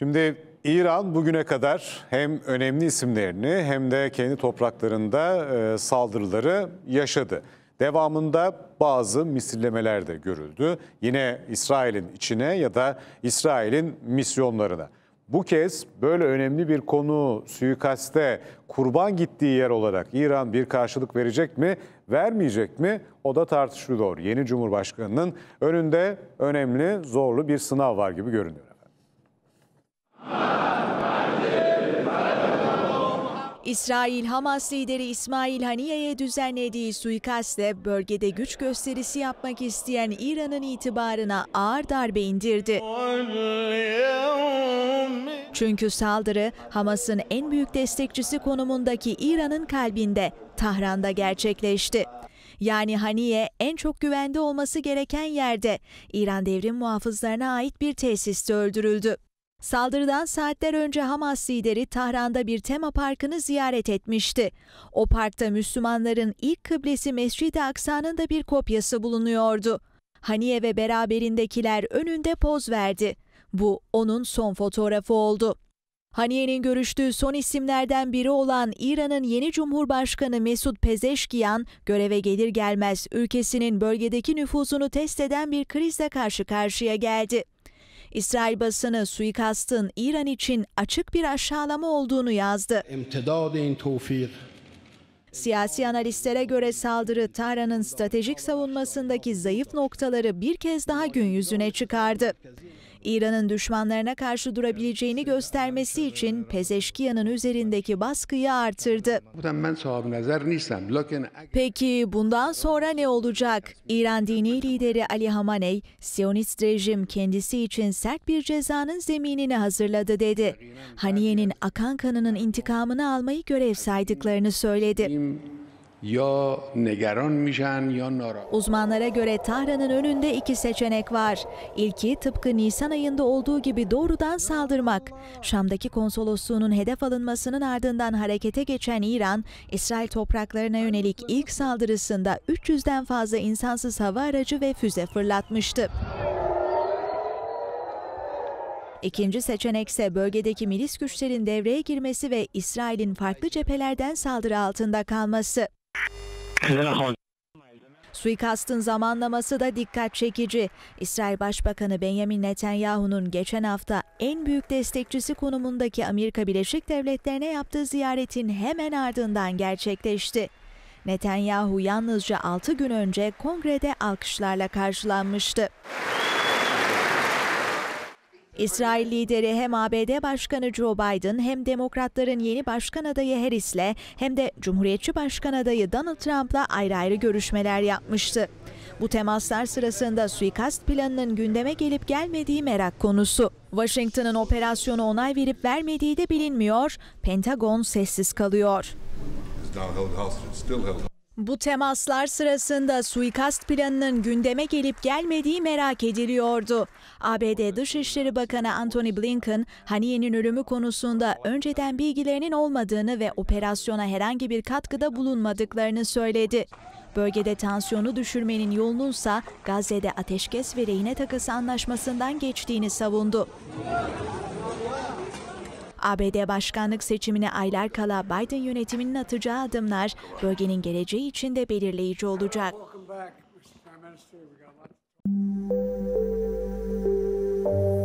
Şimdi İran bugüne kadar hem önemli isimlerini hem de kendi topraklarında e, saldırıları yaşadı. Devamında bazı misillemeler de görüldü. Yine İsrail'in içine ya da İsrail'in misyonlarına. Bu kez böyle önemli bir konu suikaste kurban gittiği yer olarak İran bir karşılık verecek mi, vermeyecek mi? O da tartışılıyor. Yeni Cumhurbaşkanı'nın önünde önemli, zorlu bir sınav var gibi görünüyor. İsrail, Hamas lideri İsmail Haniye'ye düzenlediği suikastle bölgede güç gösterisi yapmak isteyen İran'ın itibarına ağır darbe indirdi. Çünkü saldırı Hamas'ın en büyük destekçisi konumundaki İran'ın kalbinde, Tahran'da gerçekleşti. Yani Haniye en çok güvende olması gereken yerde İran devrim muhafızlarına ait bir tesiste öldürüldü. Saldırıdan saatler önce Hamas lideri Tahran'da bir tema parkını ziyaret etmişti. O parkta Müslümanların ilk kıblesi Mescid-i Aksa'nın da bir kopyası bulunuyordu. Haniye ve beraberindekiler önünde poz verdi. Bu onun son fotoğrafı oldu. Haniye'nin görüştüğü son isimlerden biri olan İran'ın yeni Cumhurbaşkanı Mesut Pezeşkiyan, göreve gelir gelmez ülkesinin bölgedeki nüfuzunu test eden bir krizle karşı karşıya geldi. İsrail basını suikastın İran için açık bir aşağılama olduğunu yazdı. Siyasi analistlere göre saldırı Tahran'ın stratejik savunmasındaki zayıf noktaları bir kez daha gün yüzüne çıkardı. İran'ın düşmanlarına karşı durabileceğini göstermesi için Pezeşkiyan'ın üzerindeki baskıyı artırdı. Peki bundan sonra ne olacak? İran dini lideri Ali Hamaney, Siyonist rejim kendisi için sert bir cezanın zeminini hazırladı dedi. Haniye'nin akan kanının intikamını almayı görev saydıklarını söyledi. Uzmanlara göre Tahran'ın önünde iki seçenek var. İlki tıpkı Nisan ayında olduğu gibi doğrudan saldırmak. Şam'daki konsolosluğunun hedef alınmasının ardından harekete geçen İran, İsrail topraklarına yönelik ilk saldırısında 300'den fazla insansız hava aracı ve füze fırlatmıştı. İkinci seçenekse bölgedeki milis güçlerin devreye girmesi ve İsrail'in farklı cephelerden saldırı altında kalması. Suikastın zamanlaması da dikkat çekici. İsrail Başbakanı Benjamin Netanyahu'nun geçen hafta en büyük destekçisi konumundaki Amerika Birleşik Devletleri'ne yaptığı ziyaretin hemen ardından gerçekleşti. Netanyahu yalnızca 6 gün önce kongrede alkışlarla karşılanmıştı. İsrail lideri hem ABD Başkanı Joe Biden hem demokratların yeni başkan adayı Harris'le hem de Cumhuriyetçi Başkan adayı Donald Trump'la ayrı ayrı görüşmeler yapmıştı. Bu temaslar sırasında suikast planının gündeme gelip gelmediği merak konusu. Washington'ın operasyonu onay verip vermediği de bilinmiyor. Pentagon sessiz kalıyor. Bu temaslar sırasında suikast planının gündeme gelip gelmediği merak ediliyordu. ABD Dışişleri Bakanı Antony Blinken, Haniye'nin ölümü konusunda önceden bilgilerinin olmadığını ve operasyona herhangi bir katkıda bulunmadıklarını söyledi. Bölgede tansiyonu düşürmenin yolununsa Gazze'de ateşkes ve rehine takası anlaşmasından geçtiğini savundu. ABD başkanlık seçimine aylar kala Biden yönetiminin atacağı adımlar bölgenin geleceği için de belirleyici olacak. Thank you.